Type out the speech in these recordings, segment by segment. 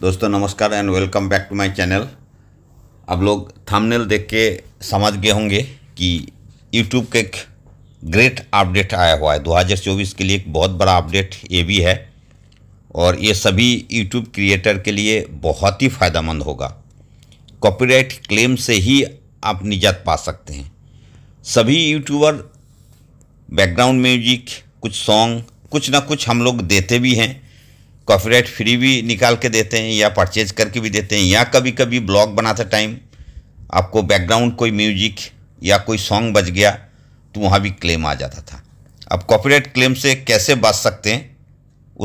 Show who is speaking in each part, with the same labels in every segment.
Speaker 1: दोस्तों नमस्कार and welcome back to my channel आप लोग थंबनेल देख के समझ गए होंगे कि यूट्यूब का एक ग्रेट अपडेट आया हुआ है 2024 के लिए एक बहुत बड़ा अपडेट ये भी है और ये सभी यूट्यूब क्रिएटर के लिए बहुत ही फ़ायदेमंद होगा कॉपीराइट क्लेम से ही आप निजात पा सकते हैं सभी यूट्यूबर बैकग्राउंड म्यूजिक कुछ सॉन्ग कुछ ना कुछ हम लोग देते भी हैं कॉपीराइट फ्री भी निकाल के देते हैं या परचेज करके भी देते हैं या कभी कभी ब्लॉग बनाते टाइम आपको बैकग्राउंड कोई म्यूजिक या कोई सॉन्ग बज गया तो वहाँ भी क्लेम आ जाता था अब कॉपीराइट क्लेम से कैसे बच सकते हैं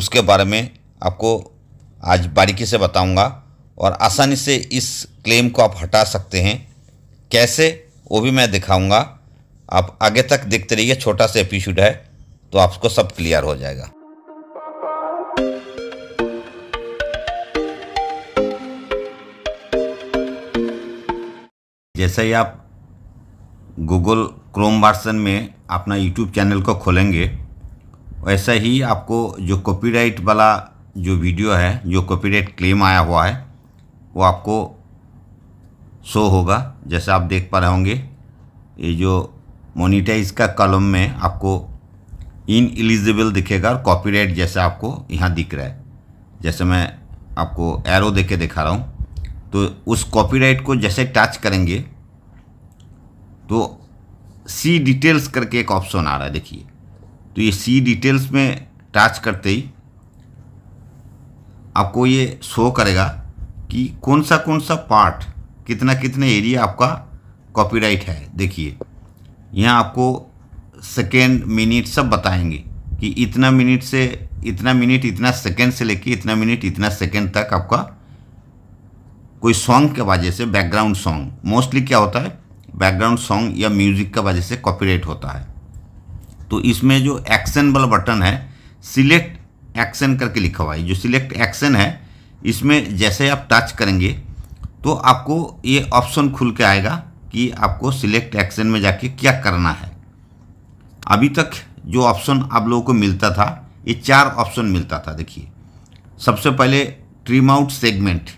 Speaker 1: उसके बारे में आपको आज बारीकी से बताऊंगा और आसानी से इस क्लेम को आप हटा सकते हैं कैसे वो भी मैं दिखाऊंगा आप आगे तक देखते रहिए छोटा सा एपिसोड है तो आपको सब क्लियर हो जाएगा जैसे ही आप गूगल क्रोम वर्सन में अपना यूट्यूब चैनल को खोलेंगे वैसा ही आपको जो कॉपीराइट वाला जो वीडियो है जो कॉपीराइट क्लेम आया हुआ है वो आपको शो होगा जैसा आप देख पा रहे होंगे ये जो मोनिटाइज का कॉलम में आपको इन एलिजिबल दिखेगा और कॉपीराइट जैसा आपको यहाँ दिख रहा है जैसे मैं आपको एरो देके दिखा रहा हूँ तो उस कॉपीराइट को जैसे टच करेंगे तो सी डिटेल्स करके एक ऑप्शन आ रहा है देखिए तो ये सी डिटेल्स में टच करते ही आपको ये शो करेगा कि कौन सा कौन सा पार्ट कितना कितना एरिया आपका कॉपीराइट है देखिए यहाँ आपको सेकेंड मिनट सब बताएंगे कि इतना मिनट से इतना मिनट इतना सेकेंड से लेके इतना मिनट इतना सेकेंड तक आपका कोई सॉन्ग के वजह से बैकग्राउंड सॉन्ग मोस्टली क्या होता है बैकग्राउंड सॉन्ग या म्यूज़िक का वजह से कॉपीराइट होता है तो इसमें जो एक्शन वाला बटन है सिलेक्ट एक्शन करके लिखा हुआ है जो सिलेक्ट एक्शन है इसमें जैसे आप टच करेंगे तो आपको ये ऑप्शन खुल के आएगा कि आपको सिलेक्ट एक्शन में जाके क्या करना है अभी तक जो ऑप्शन आप लोगों को मिलता था ये चार ऑप्शन मिलता था देखिए सबसे पहले ट्रिम आउट सेगमेंट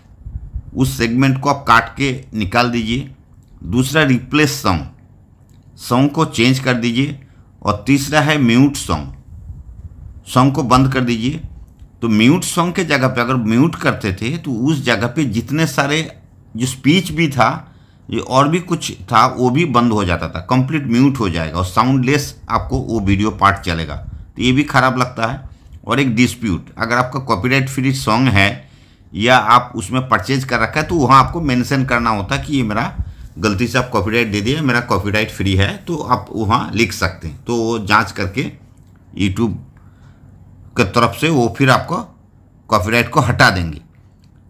Speaker 1: उस सेगमेंट को आप काट के निकाल दीजिए दूसरा रिप्लेस सॉन्ग सॉन्ग को चेंज कर दीजिए और तीसरा है म्यूट सॉन्ग सॉन्ग को बंद कर दीजिए तो म्यूट सॉन्ग के जगह पे अगर म्यूट करते थे तो उस जगह पे जितने सारे जो स्पीच भी था ये और भी कुछ था वो भी बंद हो जाता था कंप्लीट म्यूट हो जाएगा और साउंडलेस आपको वो वीडियो पार्ट चलेगा तो ये भी ख़राब लगता है और एक डिस्प्यूट अगर आपका कॉपीराइट फ्री सॉन्ग है या आप उसमें परचेज कर रखा है तो वहाँ आपको मेंशन करना होता कि ये मेरा गलती से आप कॉपीराइट दे दिया मेरा कॉपीराइट फ्री है तो आप वहाँ लिख सकते हैं तो वो जाँच करके यूट्यूब के तरफ से वो फिर आपको कॉपीराइट को हटा देंगे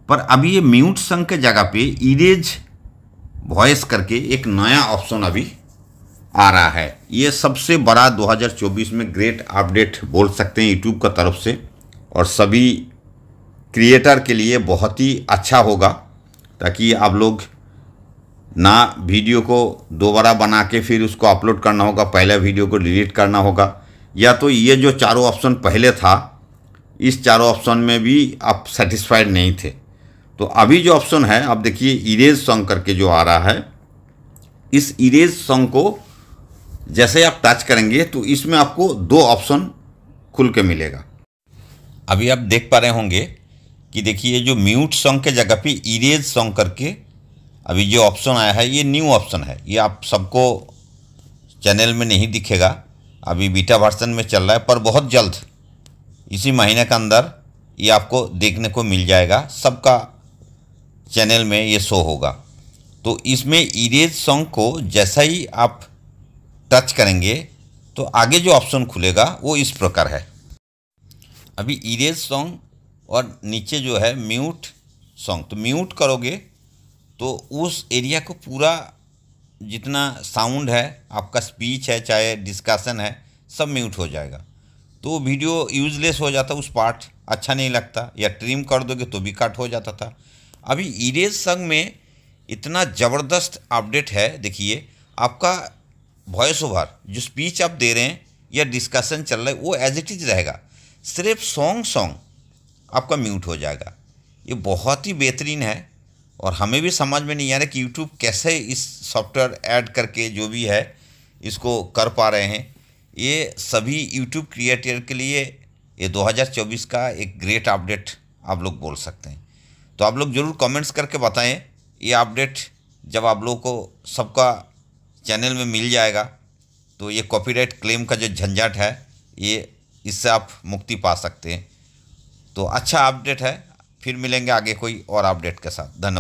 Speaker 1: पर अभी ये म्यूट संग के जगह पे इरेज वॉइस करके एक नया ऑप्शन अभी आ रहा है ये सबसे बड़ा 2024 में ग्रेट अपडेट बोल सकते हैं यूट्यूब का तरफ से और सभी क्रिएटर के लिए बहुत ही अच्छा होगा ताकि आप लोग ना वीडियो को दोबारा बना के फिर उसको अपलोड करना होगा पहले वीडियो को डिलीट करना होगा या तो ये जो चारों ऑप्शन पहले था इस चारों ऑप्शन में भी आप सेटिस्फाइड नहीं थे तो अभी जो ऑप्शन है आप देखिए इरेज सॉन्ग करके जो आ रहा है इस इरेज सॉन्ग को जैसे आप टच करेंगे तो इसमें आपको दो ऑप्शन खुल के मिलेगा अभी आप देख पा रहे होंगे कि देखिए जो म्यूट सॉन्ग के जगह पे इरेज सॉन्ग करके अभी जो ऑप्शन आया है ये न्यू ऑप्शन है ये आप सबको चैनल में नहीं दिखेगा अभी बीटा वर्सन में चल रहा है पर बहुत जल्द इसी महीने के अंदर ये आपको देखने को मिल जाएगा सबका चैनल में ये शो होगा तो इसमें इरेज सॉन्ग को जैसा ही आप टच करेंगे तो आगे जो ऑप्शन खुलेगा वो इस प्रकार है अभी इरेज सॉन्ग और नीचे जो है म्यूट सॉन्ग तो म्यूट करोगे तो उस एरिया को पूरा जितना साउंड है आपका स्पीच है चाहे डिस्कशन है सब म्यूट हो जाएगा तो वीडियो यूजलेस हो जाता उस पार्ट अच्छा नहीं लगता या ट्रिम कर दोगे तो भी कट हो जाता था अभी इरेज संग में इतना ज़बरदस्त अपडेट है देखिए आपका वॉइस ओवर जो स्पीच आप दे रहे हैं या डिस्कशन चल रहा है वो एज इट इज रहेगा सिर्फ सॉन्ग सॉन्ग आपका म्यूट हो जाएगा ये बहुत ही बेहतरीन है और हमें भी समझ में नहीं आ रहा कि यूट्यूब कैसे इस सॉफ्टवेयर ऐड करके जो भी है इसको कर पा रहे हैं ये सभी यूट्यूब क्रिएटर के लिए ये 2024 का एक ग्रेट अपडेट आप लोग बोल सकते हैं तो आप लोग ज़रूर कमेंट्स करके बताएं ये अपडेट जब आप लोगों को सबका चैनल में मिल जाएगा तो ये कॉपीराइट क्लेम का जो झंझट है ये इससे आप मुक्ति पा सकते हैं तो अच्छा अपडेट है फिर मिलेंगे आगे कोई और अपडेट के साथ धन्यवाद